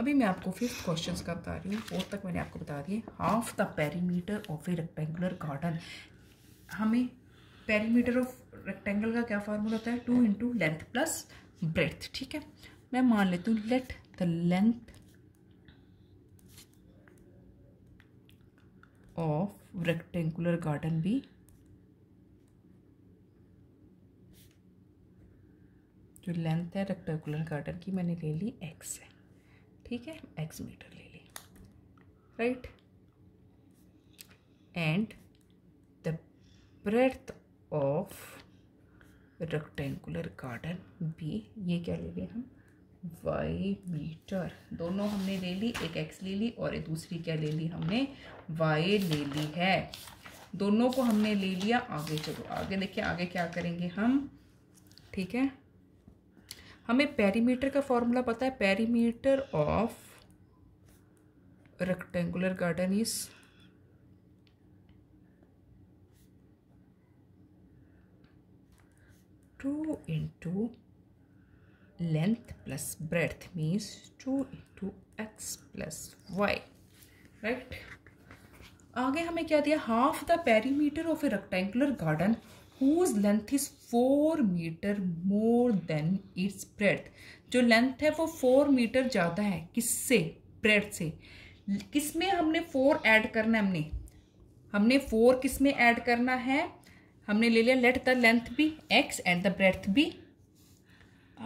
अभी मैं आपको फिफ्थ क्वेश्चन का बता रही हूँ फोर्थ तक मैंने आपको बता दिए half the perimeter of a rectangular garden हमें पेरीमीटर ऑफ रेक्टेंगल का क्या फार्मूला होता है two into length plus breadth ठीक है मैं मान लेती हूँ let the length of rectangular garden भी जो लेंथ है रेक्टेंगुलर गार्डन की मैंने ले ली एक्स है ठीक है एक्स मीटर ले ली right and the breadth of rectangular garden be ये क्या ले लिया हम वाई मीटर दोनों हमने ले ली एक एक्स ले ली और एक दूसरी क्या ले ली हमने वाई ले ली है दोनों को हमने ले लिया आगे चलो आगे देखिए आगे क्या करेंगे हम ठीक है हमें पेरीमीटर का फॉर्मूला पता है perimeter of rectangular garden is two into length plus breadth means two into x plus y right आगे हमें क्या दिया half the perimeter of a rectangular garden whose length is four metre more than its breadth जो length है वो four metre ज़्यादा है किससे ब्रेथ से किस में हमने फोर ऐड करना है हमने हमने फोर किस में ऐड करना है हमने ले लिया लेट द लेंथ भी एक्स एंड द ब्रेथ भी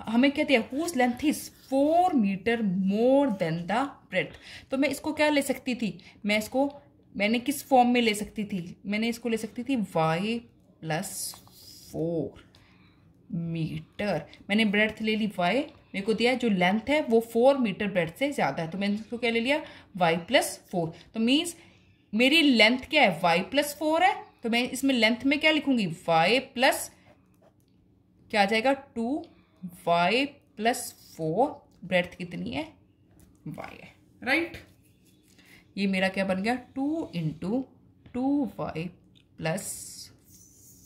हमें क्या दिया whose length is four metre more than the breadth तो मैं इसको क्या ले सकती थी मैं इसको मैंने किस फॉर्म में ले सकती थी मैंने इसको ले सकती थी वाई प्लस फोर मीटर मैंने ब्रेथ ले ली वाई मेरे को दिया जो लेंथ है वो फोर मीटर ब्रेथ से ज़्यादा है तो मैंने इसको क्या ले लिया वाई प्लस फोर तो मीन्स मेरी लेंथ क्या है वाई प्लस फोर है तो मैं इसमें लेंथ में क्या लिखूंगी वाई प्लस क्या आ जाएगा two y plus four breadth कितनी है वाई है राइट ये मेरा क्या बन गया two into two y plus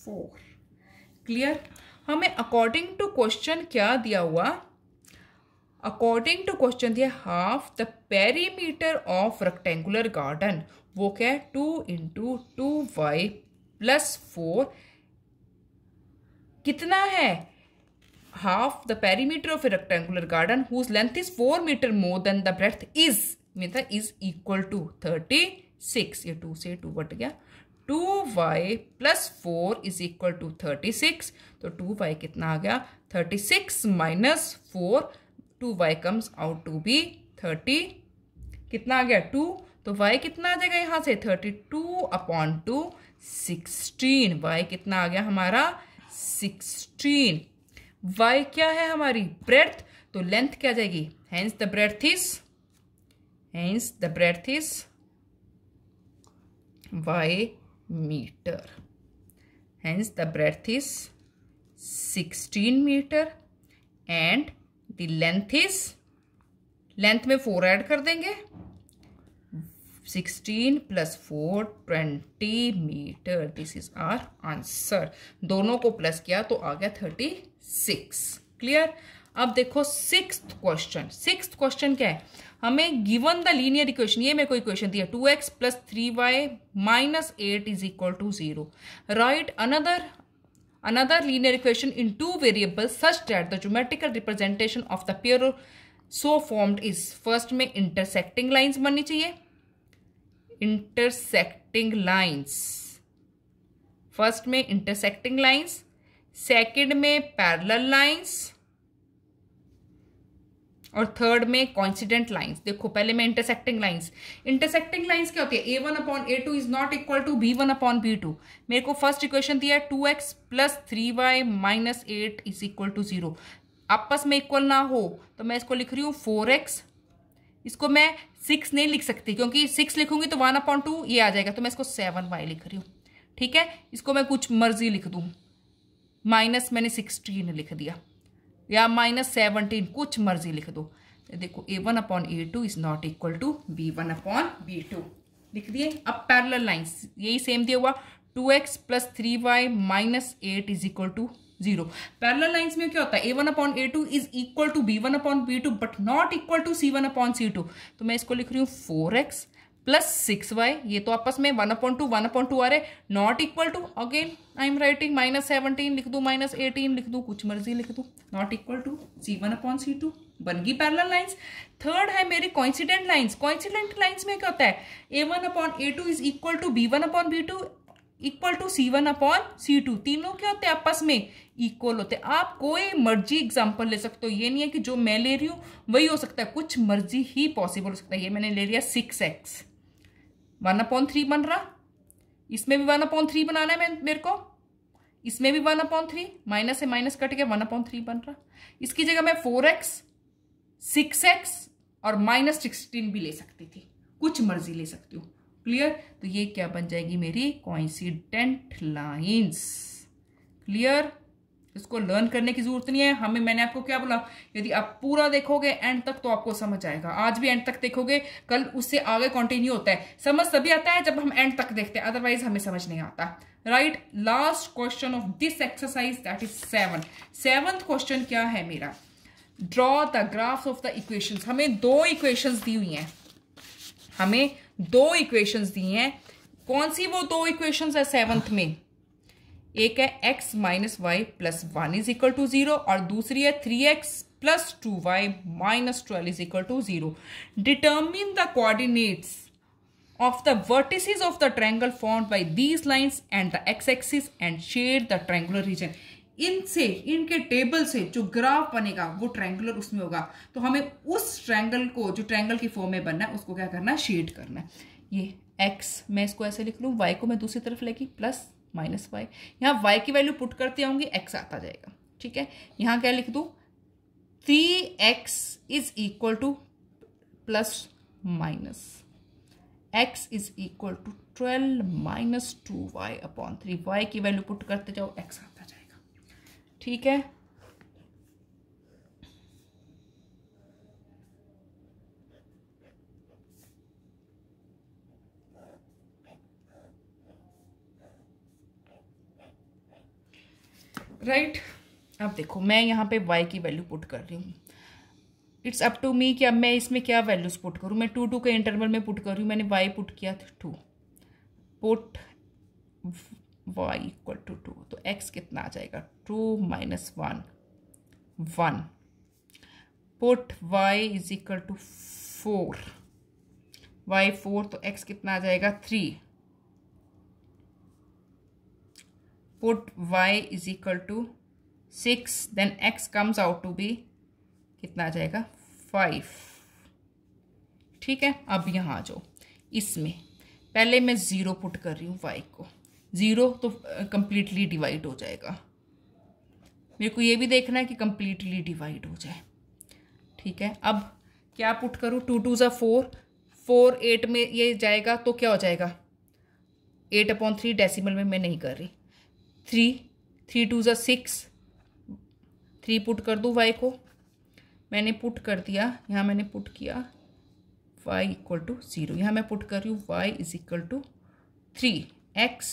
four clear हमें अकॉर्डिंग टू क्वेश्चन क्या दिया हुआ अकॉर्डिंग टू क्वेश्चन दिया half the perimeter of rectangular garden वो क्या है two into two y plus four कितना है half the perimeter of a rectangular garden whose length is four metre more than the breadth is mean is equal to thirty six ये two से two but गया two y plus four is equal to thirty six तो two y कितना आ गया thirty six minus four two y comes out to be thirty कितना आ गया टू तो वाई कितना आ जाएगा यहाँ से thirty two upon two sixteen y कितना आ गया हमारा सिक्सटीन वाई क्या है हमारी ब्रेथ तो लेंथ क्या आ जाएगी hence the breadth is hence the breadth is y metre Hence the breadth is 16 meter and the length is length में फोर ऐड कर देंगे sixteen plus four twenty metre this is our answer दोनों को plus किया तो आ गया thirty six clear अब देखो सिक्स क्वेश्चन सिक्स क्वेश्चन क्या है हमें गिवन द लीनियर इक्वेशन ये मेरे को इक्वेशन दिया two x plus three y minus eight is equal to zero right another another linear equation in two variable such that the geometrical representation of the pair so formed is first में intersecting lines बननी चाहिए intersecting lines first में intersecting lines second में parallel lines और third में coincident lines देखो पहले में इंटरसेक्टिंग लाइन्स इंटरसेक्टिंग लाइन्स क्या होती है a one upon a two is not equal to b one upon b two मेरे को फर्स्ट इक्वेशन दिया है two x plus three y minus eight is equal to zero आपस में equal ना हो तो मैं इसको लिख रही हूँ फोर एक्स इसको मैं सिक्स नहीं लिख सकती क्योंकि सिक्स लिखूंगी तो वन अपॉन टू ये आ जाएगा तो मैं इसको सेवन वाई लिख रही हूँ ठीक है इसको मैं कुछ मर्जी लिख दूँ माइनस मैंने सिक्सटीन लिख दिया या माइनस सेवनटीन कुछ मर्जी लिख दो देखो a one upon a two is not equal to b one upon b two लिख दिए अब पैरल लाइन्स यही सेम दिया हुआ two x plus three y minus eight is equal to zero parallel lines में क्या होता है a one upon a two is equal to b one upon b two but not equal to c one upon c two तो मैं इसको लिख रही हूँ four x plus six y ये तो आपस में one upon two one upon two आ रहे not equal to again I am writing minus seventeen लिख दू माइनस एटीन लिख दू कुछ मर्जी लिख दू not equal to c one upon c two गई पैरल लाइन्स थर्ड है मेरी कॉइंसिडेंट लाइन्स कॉइंसिडेंट लाइन्स में क्या होता है a one upon a two is equal to b one upon b two equal to c one upon c two तीनों क्या होते हैं आपस में इक्वल होते हैं आप कोई मर्जी एग्जाम्पल ले सकते हो ये नहीं है कि जो मैं ले रही हूँ वही हो सकता है कुछ मर्जी ही पॉसिबल हो सकता है ये मैंने ले लिया six x one upon three बन रहा इसमें भी वन अपॉन थ्री बनाना है मेरे को इसमें भी वन अपॉन थ्री माइनस से माइनस कट के वन अपॉन थ्री बन रहा इसकी जगह मैं फोर एक्स सिक्स एक्स और माइनस सिक्सटीन भी ले सकती थी कुछ मर्जी ले सकती हूँ क्लियर तो ये क्या बन जाएगी मेरी कॉन्सिडेंट लाइन्स क्लियर इसको लर्न करने की जरूरत नहीं है हमें हाँ, मैंने आपको क्या बोला यदि आप पूरा देखोगे एंड तक तो आपको समझ आएगा आज भी एंड तक देखोगे कल उससे आगे कंटिन्यू होता है समझ तभी आता है जब हम एंड तक देखते हैं अदरवाइज हमें समझ नहीं आता right last question of this exercise that is seven seventh question क्या है मेरा draw the graph of the equation हमें दो इक्वेशन दी हुई है हमें दो इक्वेशन दी हैं कौन सी वो दो इक्वेशन है सेवंथ में एक है x minus y plus one is equal to zero और दूसरी है three x plus two y minus twelve is equal to zero determine the coordinates of the vertices of the triangle formed by these lines and the x axis and shade the triangular region इनसे इनके table से जो graph बनेगा वो triangular उसमें होगा तो हमें उस ट्रायंगल को जो ट्रायंगल की फॉर्म में बनना है उसको क्या करना है शेड करना है ये x मैं इसको ऐसे लिख लूँ y को मैं दूसरी तरफ लेगी प्लस माइनस वाई यहाँ वाई की वैल्यू पुट करते आऊँगी एक्स आता जाएगा ठीक है यहाँ क्या लिख दूँ three x is equal to plus minus x is equal to twelve minus two y upon three y की वैल्यू पुट करते जाओ एक्स आता जाएगा ठीक है राइट अब देखो मैं यहाँ पे वाई की वैल्यू पुट कर रही हूँ इट्स अप टू मी कि अब मैं इसमें क्या वैल्यूज़ पुट करूँ मैं टू टू के इंटरवल में पुट कर रही हूँ मैंने वाई पुट किया two put y equal to two तो एक्स कितना आ जाएगा two minus one one put y is equal to four y four तो एक्स कितना आ जाएगा three put y is equal to six then x comes out to be कितना आ जाएगा फाइव ठीक है अब यहाँ आ जाओ इसमें पहले मैं ज़ीरो पुट कर रही हूँ वाई को ज़ीरो तो कम्प्लीटली डिवाइड हो जाएगा मेरे को ये भी देखना है कि कम्प्लीटली डिवाइड हो जाए ठीक है अब क्या पुट करूँ टू टू ज़ा फोर फोर एट में ये जाएगा तो क्या हो जाएगा एट अपॉन थ्री डेसिमल में मैं नहीं कर रही थ्री थ्री टू ज़ा सिक्स थ्री पुट कर दूँ वाई को मैंने पुट कर दिया यहाँ मैंने पुट किया वाई इक्वल टू ज़ीरो यहाँ मैं पुट कर रही हूँ y is equal to three x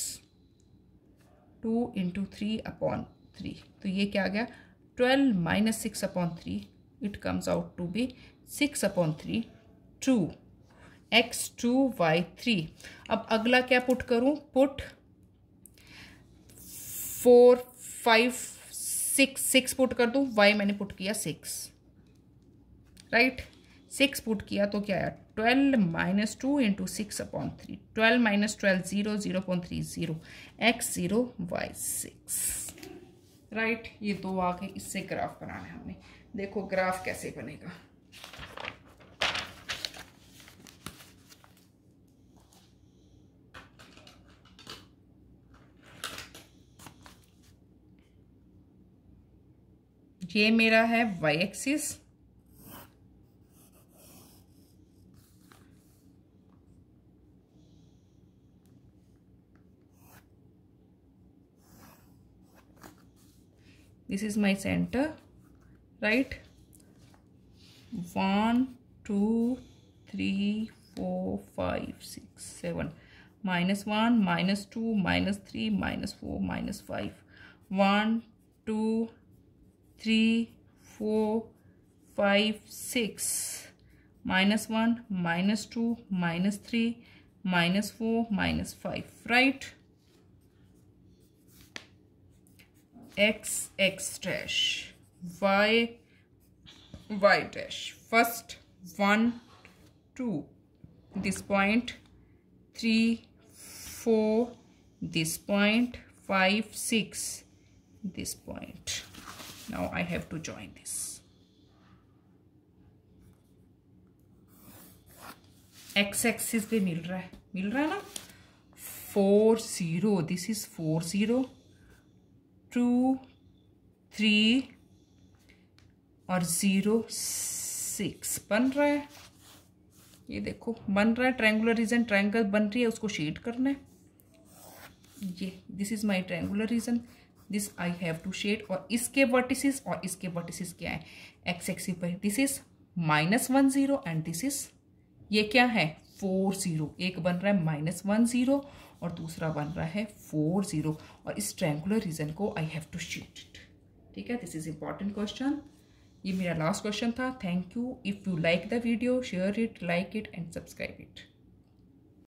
two into three upon three तो ये क्या आ गया twelve minus six upon three it comes out to be six upon three two x two y three अब अगला क्या पुट करूँ put four five six six put कर दूँ वाई मैंने पुट किया सिक्स राइट सिक्स पुट किया तो क्या आया twelve minus two into six upon three twelve minus twelve zero zero point three zero x zero y six right ये दो आगे इससे ग्राफ बनाना है हमने देखो ग्राफ कैसे बनेगा ये मेरा है y axis this is my centre right one two three four five six seven minus one minus two minus three minus four minus five one two 3, 4, 5, 6, minus 1, minus 2, minus 3, minus 4, minus 5, right? X, X dash, Y, Y dash. First 1, 2, this point, 3, 4, this point, 5, 6, this point. now I have to join this x axis pe mil raha hai mil raha है ना four this is is four zero two three और zero six बन रहा ये देखो बन रहा है ट्रैंगुलर रीजन ट्रैंगल बन रही है उसको शेड करना है ये this is my triangular region this I have to shade और इसके वर्टिसिस और इसके वर्टिसिस क्या है एक्स एक्सी पर this is minus one zero and this is ये क्या है फोर जीरो एक बन रहा है माइनस वन जीरो और दूसरा बन रहा है फोर जीरो और इस ट्रैंगुलर रीजन को I have to shade it ठीक है दिस इज इंपॉर्टेंट क्वेश्चन ये मेरा लास्ट क्वेश्चन था thank you if you like the video share it like it and subscribe it